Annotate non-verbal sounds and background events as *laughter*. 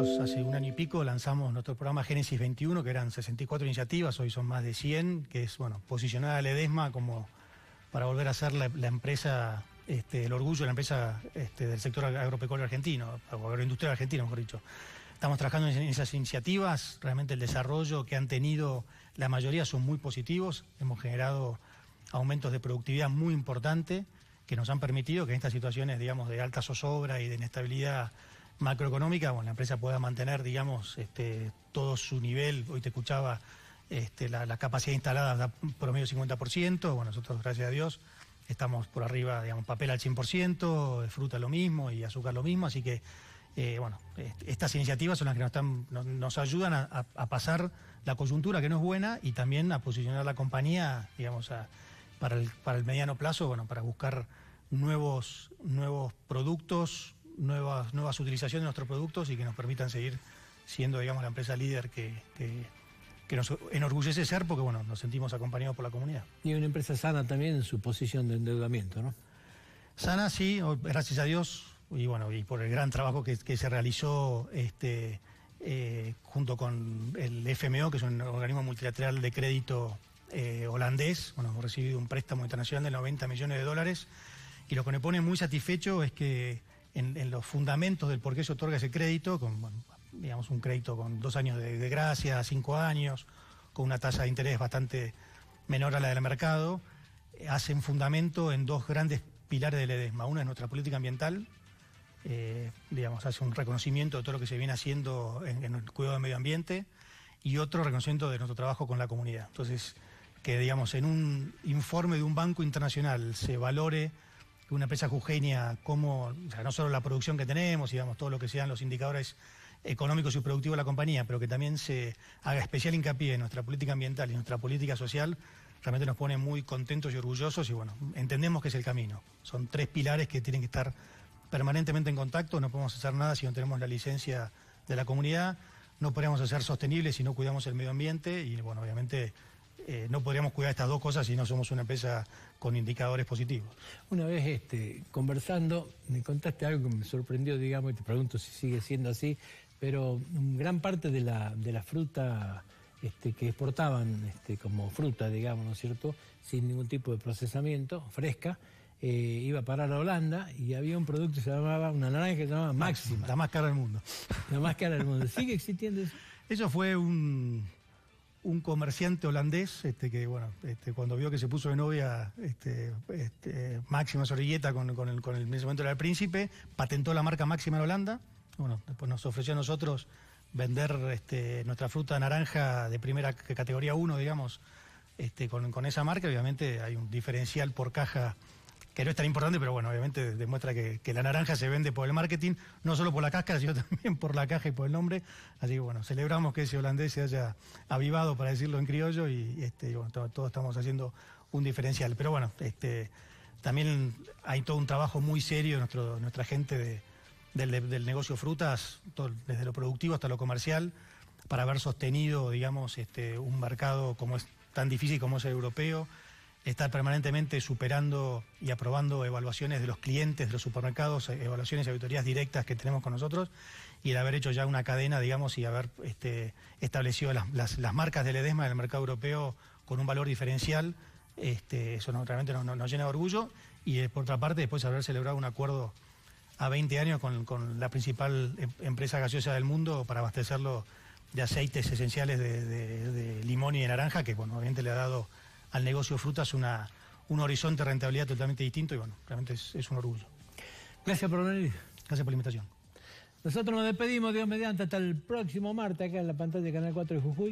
Hace un año y pico lanzamos nuestro programa Génesis 21, que eran 64 iniciativas, hoy son más de 100, que es, bueno, posicionada a Ledesma como para volver a ser la, empresa, este, el orgullo de la empresa este, del sector agropecuario argentino, agroindustrial argentino, mejor dicho. Estamos trabajando en esas iniciativas, realmente el desarrollo que han tenido la mayoría son muy positivos, hemos generado aumentos de productividad muy importantes que nos han permitido que en estas situaciones, digamos, de alta zozobra y de inestabilidad macroeconómica, bueno, la empresa pueda mantener, digamos, este, todo su nivel, hoy te escuchaba, este, la, capacidad instalada da promedio 50%, bueno, nosotros, gracias a Dios, estamos por arriba, digamos, papel al 100%, fruta lo mismo y azúcar lo mismo, así que, eh, bueno, estas iniciativas son las que nos, están, ayudan a, pasar la coyuntura que no es buena y también a posicionar la compañía, digamos, para, el, mediano plazo, bueno, para buscar nuevos, nuevos productos, nuevas, nuevas utilizaciones de nuestros productos y que nos permitan seguir siendo, digamos, la empresa líder que, nos enorgullece ser porque, bueno, nos sentimos acompañados por la comunidad. Y una empresa sana también en su posición de endeudamiento, ¿no? Sana, sí, gracias a Dios, y bueno, y por el gran trabajo que, se realizó este, eh, junto con el FMO, que es un organismo multilateral de crédito eh, holandés, bueno, hemos recibido un préstamo internacional de 90 millones de dólares, y lo que me pone muy satisfecho es que en, los fundamentos del por qué se otorga ese crédito, con digamos un crédito con dos años de, gracia, cinco años, con una tasa de interés bastante menor a la del mercado, eh, hacen fundamento en dos grandes pilares del EDESMA. Una es nuestra política ambiental, eh, digamos, hace un reconocimiento de todo lo que se viene haciendo en, el cuidado del medio ambiente, y otro reconocimiento de nuestro trabajo con la comunidad. Entonces, que digamos, en un informe de un banco internacional se valore una empresa jujeña, como, no solo la producción que tenemos, digamos, todo lo que sean los indicadores económicos y productivos de la compañía, pero que también se haga especial hincapié en nuestra política ambiental y nuestra política social, realmente nos pone muy contentos y orgullosos y bueno, entendemos que es el camino. Son tres pilares que tienen que estar permanentemente en contacto, no podemos hacer nada si no tenemos la licencia de la comunidad, no podemos hacer sostenible si no cuidamos el medio ambiente y bueno, obviamente eh, no podríamos cuidar estas dos cosas si no somos una empresa con indicadores positivos. Una vez este, conversando, me contaste algo que me sorprendió, digamos, y te pregunto si sigue siendo así, pero gran parte de la, de la fruta este, que exportaban este, como fruta, digamos, ¿no es cierto?, sin ningún tipo de procesamiento, fresca, eh, iba a parar a Holanda y había un producto que se llamaba, una naranja que se llamaba Máxima. La más cara del mundo. La más cara del mundo. ¿Sigue existiendo eso? Eso fue un un comerciante holandés, este, que bueno, este, cuando vio que se puso de novia este, Máxima Sorilleta, con, con, el, con el del príncipe, patentó la marca Máxima en Holanda. Bueno, después nos ofreció a nosotros vender nuestra fruta naranja de primera categoría 1, digamos, con, con esa marca. Obviamente hay un diferencial por caja que no es tan importante, pero bueno, obviamente demuestra que, la naranja se vende por el marketing, no solo por la cáscara, sino *laughs* también por la caja y por el nombre. Así que bueno, celebramos que ese holandés se haya avivado, para decirlo en criollo, y, este, bueno, todos estamos haciendo un diferencial. Pero bueno, este, también hay todo un trabajo muy serio nuestro, nuestra gente de, del, negocio frutas, desde lo productivo hasta lo comercial, para haber sostenido, digamos, este, un mercado como es tan difícil como es el europeo estar permanentemente superando y aprobando evaluaciones de los clientes de los supermercados, eh, evaluaciones y auditorías directas que tenemos con nosotros, y el haber hecho ya una cadena, digamos, y haber este, establecido las, marcas del EDESMA en el mercado europeo con un valor diferencial, este, eso realmente nos, llena de orgullo, y eh, por otra parte, después de haber celebrado un acuerdo a 20 años con, la principal eh, empresa gaseosa del mundo para abastecerlo de aceites esenciales de, de limón y de naranja, que bueno, obviamente le ha dado al negocio frutas una, un horizonte de rentabilidad totalmente distinto y bueno, realmente es, es un orgullo. Gracias por venir. Gracias por la invitación. Nosotros nos despedimos, Dios mediante, hasta el próximo martes acá en la pantalla de Canal 4 de Jujuy.